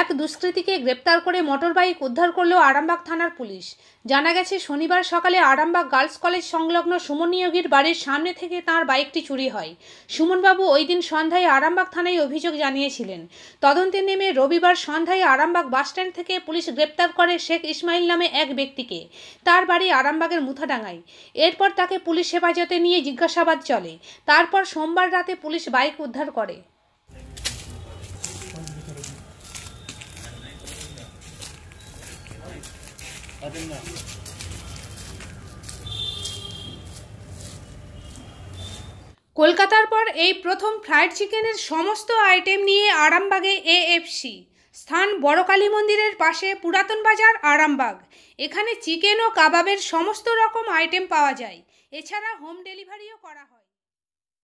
এক দুষ্কৃতীকে গ্রেপ্তার করে মোটরবাইক উদ্ধার করল আরামবাগ থানার পুলিশ জানা গেছে শনিবার সকালে আরামবাগ গার্লস কলেজ সংলগ্ন সুমন নিয়োগীর বাড়ির সামনে থেকে তার বাইকটি চুরি হয় সুমনবাবু ওই দিন সন্ধ্যায় আরামবাগ থানায় অভিযোগ জানিয়েছিলেন তদন্তে নেমে রবিবার সন্ধ্যায় আরামবাগ বাসস্ট্যান্ড থেকে পুলিশ গ্রেপ্তার করে শেখ ইসমাইল নামে এক ব্যক্তিকে তার বাড়ি আরামবাগের মুথাডাঙ্গায় এরপর তাকে পুলিশ হেফাজতে নিয়ে জিজ্ঞাসাবাদ চলে তারপর সোমবার রাতে পুলিশ বাইক উদ্ধার করে কলকাতার পর এই প্রথম ফ্রাইড চিকেনের সমস্ত আইটেম নিয়ে আরামবাগে এএফসি স্থান বড় কালী মন্দিরের পাশে পুরাতন বাজার আরামবাগ এখানে চিকেন ও কাবাবের সমস্ত রকম আইটেম পাওয়া যায় এছাড়া হোম ডেলিভারিও করা হয়